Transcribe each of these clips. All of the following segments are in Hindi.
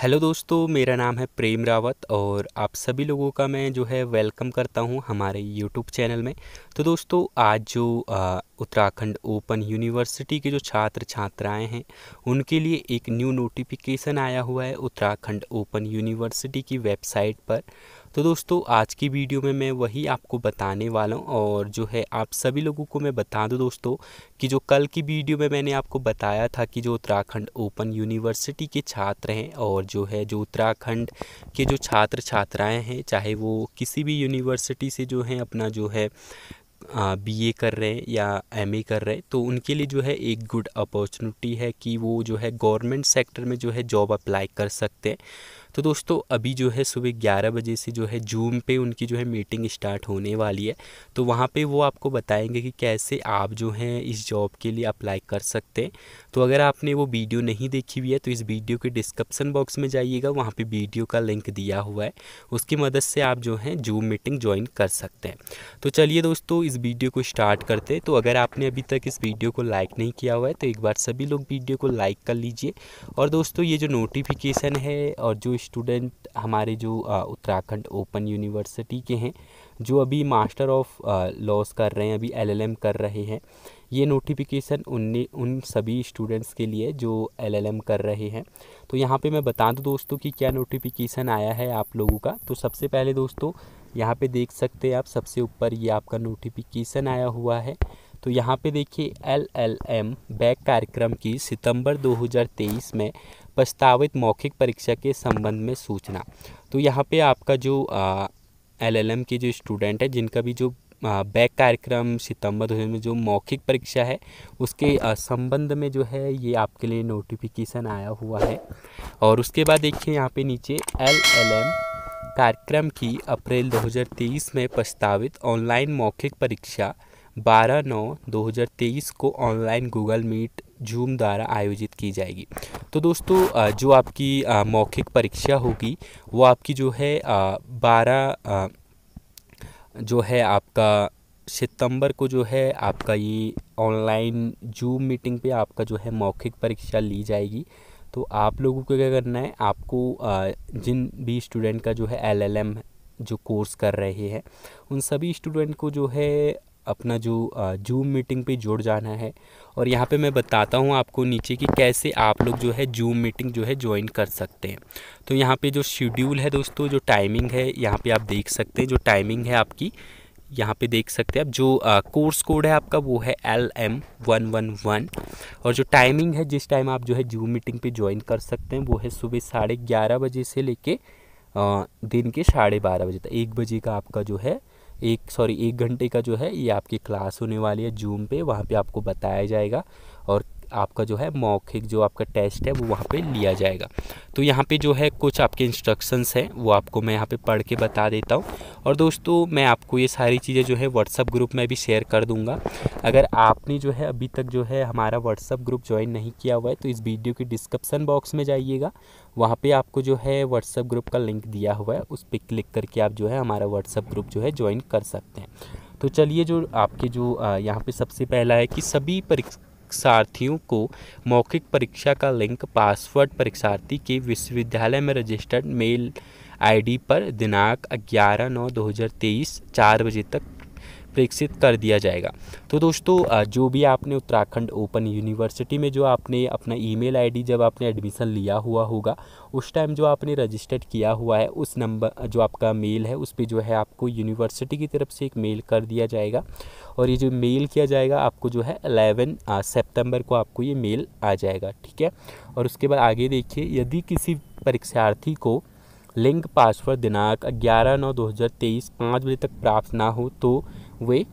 हेलो दोस्तों मेरा नाम है प्रेम रावत और आप सभी लोगों का मैं जो है वेलकम करता हूं हमारे यूट्यूब चैनल में तो दोस्तों आज जो उत्तराखंड ओपन यूनिवर्सिटी के जो छात्र छात्राएं हैं उनके लिए एक न्यू नोटिफिकेशन आया हुआ है उत्तराखंड ओपन यूनिवर्सिटी की वेबसाइट पर तो दोस्तों आज की वीडियो में मैं वही आपको बताने वाला हूँ और जो है आप सभी लोगों को मैं बता दूँ दोस्तों कि जो कल की वीडियो में मैंने आपको बताया था कि जो उत्तराखंड ओपन यूनिवर्सिटी के छात्र हैं और जो है जो उत्तराखंड के जो छात्र छात्राएँ हैं चाहे वो किसी भी यूनिवर्सिटी से जो हैं अपना जो है बी ए कर रहे हैं या एम ए कर रहे हैं तो उनके लिए जो है एक गुड अपॉर्चुनिटी है कि वो जो है गवर्नमेंट सेक्टर में जो है जॉब अप्लाई कर सकते हैं तो दोस्तों अभी जो है सुबह ग्यारह बजे से जो है जूम पे उनकी जो है मीटिंग स्टार्ट होने वाली है तो वहाँ पे वो आपको बताएंगे कि कैसे आप जो हैं इस जॉब के लिए अप्लाई कर सकते हैं तो अगर आपने वो वीडियो नहीं देखी हुई है तो इस वीडियो के डिस्क्रिप्सन बॉक्स में जाइएगा वहाँ पर वीडियो का लिंक दिया हुआ है उसकी मदद से आप जो हैं जूम मीटिंग ज्वाइन कर सकते हैं तो चलिए दोस्तों इस वीडियो को स्टार्ट करते हैं तो अगर आपने अभी तक इस वीडियो को लाइक नहीं किया हुआ है तो एक बार सभी लोग वीडियो को लाइक कर लीजिए और दोस्तों ये जो नोटिफिकेशन है और जो स्टूडेंट हमारे जो उत्तराखंड ओपन यूनिवर्सिटी के हैं जो अभी मास्टर ऑफ लॉस कर रहे हैं अभी एलएलएम कर रहे हैं ये नोटिफिकेशन उनने उन सभी स्टूडेंट्स के लिए जो एलएलएम कर रहे हैं तो यहाँ पे मैं बता दूँ दोस्तों कि क्या नोटिफिकेशन आया है आप लोगों का तो सबसे पहले दोस्तों यहाँ पे देख सकते हैं आप सबसे ऊपर ये आपका नोटिफिकेशन आया हुआ है तो यहाँ पे देखिए एल एल एम बैक कार्यक्रम की सितंबर 2023 में प्रस्तावित मौखिक परीक्षा के संबंध में सूचना तो यहाँ पे आपका जो एलएलएम के जो स्टूडेंट है जिनका भी जो बैक कार्यक्रम सितंबर में जो मौखिक परीक्षा है उसके संबंध में जो है ये आपके लिए नोटिफिकेशन आया हुआ है और उसके बाद देखिए यहाँ पे नीचे एल एल एम कार्यक्रम की अप्रैल 2023 में प्रस्तावित ऑनलाइन मौखिक परीक्षा 12 नौ 2023 को ऑनलाइन गूगल मीट जूम द्वारा आयोजित की जाएगी तो दोस्तों जो आपकी मौखिक परीक्षा होगी वो आपकी जो है बारह जो है आपका सितंबर को जो है आपका ये ऑनलाइन जूम मीटिंग पे आपका जो है मौखिक परीक्षा ली जाएगी तो आप लोगों को क्या करना है आपको जिन भी स्टूडेंट का जो है एलएलएम जो कोर्स कर रहे हैं उन सभी स्टूडेंट को जो है अपना जो जूम मीटिंग पे जुड़ जाना है और यहाँ पे मैं बताता हूँ आपको नीचे कि कैसे आप लोग जो है जूम मीटिंग जो है ज्वाइन कर सकते हैं तो यहाँ पे जो शेड्यूल है दोस्तों जो टाइमिंग है यहाँ पे आप देख सकते हैं जो टाइमिंग है आपकी यहाँ पे देख सकते हैं आप जो आ, कोर्स कोड है आपका वो है L M one one one और जो टाइमिंग है जिस टाइम आप जो है जूम मीटिंग पे ज्वाइन कर सकते हैं वो है सुबह साढ़े ग्यारह बजे से लेके दिन के साढ़े बारह बजे तक एक बजे का आपका जो है एक सॉरी एक घंटे का जो है ये आपकी क्लास होने वाली है जूम पे वहाँ पे आपको बताया जाएगा और आपका जो है मौखिक जो आपका टेस्ट है वो वहाँ पे लिया जाएगा तो यहाँ पे जो है कुछ आपके इंस्ट्रक्शंस हैं वो आपको मैं यहाँ पे पढ़ के बता देता हूँ और दोस्तों मैं आपको ये सारी चीज़ें जो है व्हाट्सअप ग्रुप में भी शेयर कर दूँगा अगर आपने जो है अभी तक जो है हमारा व्हाट्सअप ग्रुप ज्वाइन नहीं किया हुआ है तो इस वीडियो के डिस्क्रिप्सन बॉक्स में जाइएगा वहाँ पर आपको जो है व्हाट्सअप ग्रुप का लिंक दिया हुआ है उस पर क्लिक करके आप जो है हमारा व्हाट्सअप ग्रुप जो है ज्वाइन कर सकते हैं तो चलिए जो आपके जो यहाँ पे सबसे पहला है कि सभी परीक्षार्थियों को मौखिक परीक्षा का लिंक पासवर्ड परीक्षार्थी के विश्वविद्यालय में रजिस्टर्ड मेल आईडी पर दिनांक ग्यारह नौ 2023 चार बजे तक प्रेक्षित कर दिया जाएगा तो दोस्तों जो भी आपने उत्तराखंड ओपन यूनिवर्सिटी में जो आपने अपना ईमेल आईडी जब आपने एडमिशन लिया हुआ होगा उस टाइम जो आपने रजिस्टर्ड किया हुआ है उस नंबर जो आपका मेल है उस पर जो है आपको यूनिवर्सिटी की तरफ से एक मेल कर दिया जाएगा और ये जो मेल किया जाएगा आपको जो है अलेवन सेप्टेम्बर को आपको ये मेल आ जाएगा ठीक है और उसके बाद आगे देखिए यदि किसी परीक्षार्थी को लिंक पासवर्ड दिनांक ग्यारह नौ दो हज़ार तेईस पाँच बजे तक प्राप्त ना हो तो वे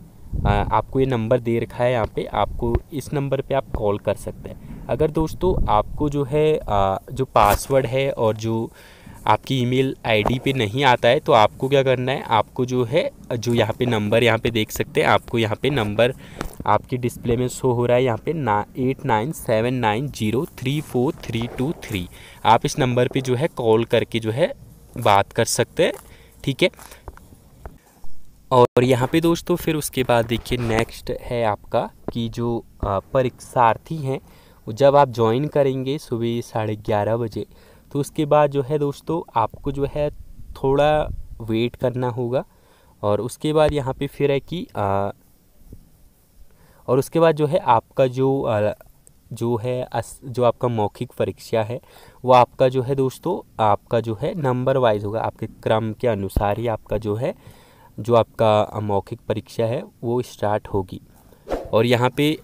आपको ये नंबर दे रखा है यहाँ पे आपको इस नंबर पे आप कॉल कर सकते हैं अगर दोस्तों आपको जो है जो पासवर्ड है और जो आपकी ईमेल आईडी पे नहीं आता है तो आपको क्या करना है आपको जो है जो यहाँ पे नंबर यहाँ पे देख सकते हैं आपको यहाँ पे नंबर आपके डिस्प्ले में शो हो रहा है यहाँ पे ना eight nine seven nine zero three four three two three आप इस नंबर पे जो है कॉल करके जो है बात कर सकते हैं ठीक है और यहाँ पे दोस्तों फिर उसके बाद देखिए नेक्स्ट है आपका कि जो परीक्षार्थी हैं जब आप ज्वाइन करेंगे सुबह साढ़े ग्यारह बजे तो उसके बाद जो है दोस्तों आपको जो है थोड़ा वेट करना होगा और उसके बाद यहाँ पे फिर है कि आ, और उसके बाद जो है आपका जो आ, जो है अस, जो आपका मौखिक परीक्षा है वो आपका जो है दोस्तों आपका जो है नंबर वाइज होगा आपके क्रम के अनुसार ही आपका जो है जो आपका मौखिक परीक्षा है वो स्टार्ट होगी और यहाँ पे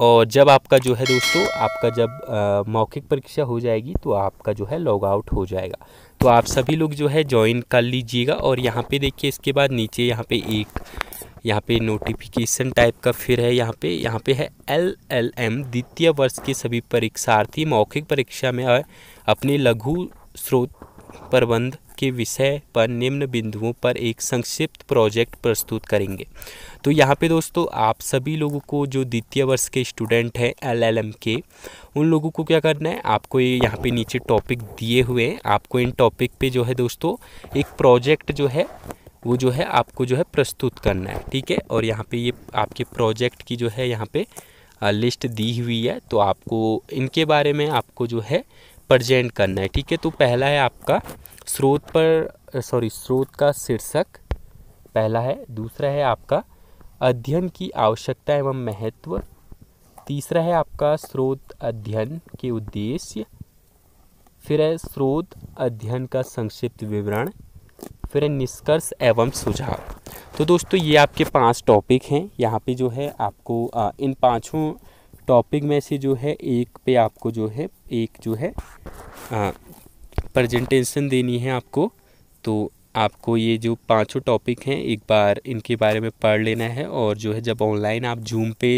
और जब आपका जो है दोस्तों आपका जब मौखिक परीक्षा हो जाएगी तो आपका जो है लॉग आउट हो जाएगा तो आप सभी लोग जो है ज्वाइन कर लीजिएगा और यहाँ पे देखिए इसके बाद नीचे यहाँ पे एक यहाँ पे नोटिफिकेशन टाइप का फिर है यहाँ पे यहाँ पे है एल एल एम द्वितीय वर्ष के सभी परीक्षार्थी मौखिक परीक्षा में अपने लघु स्रोत प्रबंध के विषय पर निम्न बिंदुओं पर एक संक्षिप्त प्रोजेक्ट प्रस्तुत करेंगे तो यहाँ पे दोस्तों आप सभी लोगों को जो द्वितीय वर्ष के स्टूडेंट हैं एलएलएम के उन लोगों को क्या करना है आपको ये यहाँ पे नीचे टॉपिक दिए हुए हैं आपको इन टॉपिक पे जो है दोस्तों एक प्रोजेक्ट जो है वो जो है आपको जो है प्रस्तुत करना है ठीक है और यहाँ पर ये आपके प्रोजेक्ट की जो है यहाँ पर लिस्ट दी हुई है तो आपको इनके बारे में आपको जो है प्रजेंट करना है ठीक है तो पहला है आपका स्रोत पर सॉरी स्रोत का शीर्षक पहला है दूसरा है आपका अध्ययन की आवश्यकता एवं महत्व तीसरा है आपका स्रोत अध्ययन के उद्देश्य फिर है स्रोत अध्ययन का संक्षिप्त विवरण फिर है निष्कर्ष एवं सुझाव तो दोस्तों ये आपके पांच टॉपिक हैं यहाँ पे जो है आपको आ, इन पांचों टॉपिक में से जो है एक पे आपको जो है एक जो है प्रजेंटेशन देनी है आपको तो आपको ये जो पांचों टॉपिक हैं एक बार इनके बारे में पढ़ लेना है और जो है जब ऑनलाइन आप जूम पे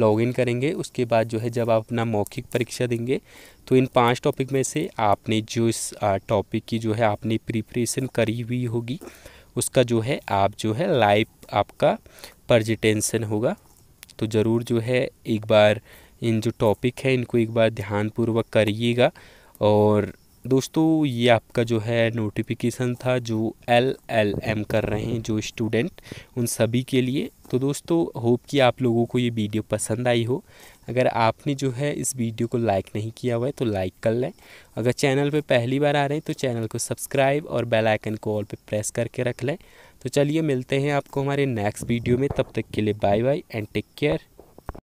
लॉगिन करेंगे उसके बाद जो है जब आप अपना मौखिक परीक्षा देंगे तो इन पांच टॉपिक में से आपने जो इस टॉपिक की जो है आपने प्रिपरेशन करी हुई होगी उसका जो है आप जो है लाइफ आपका परजिटेंसन होगा तो ज़रूर जो है एक बार इन जो टॉपिक है इनको एक बार ध्यानपूर्वक करिएगा और दोस्तों ये आपका जो है नोटिफिकेशन था जो एल एल एम कर रहे हैं जो स्टूडेंट उन सभी के लिए तो दोस्तों होप कि आप लोगों को ये वीडियो पसंद आई हो अगर आपने जो है इस वीडियो को लाइक नहीं किया हुआ है तो लाइक कर लें अगर चैनल पे पहली बार आ रहे हैं तो चैनल को सब्सक्राइब और बेल आइकन को ऑल पे प्रेस करके रख लें तो चलिए मिलते हैं आपको हमारे नेक्स्ट वीडियो में तब तक के लिए bye bye and take care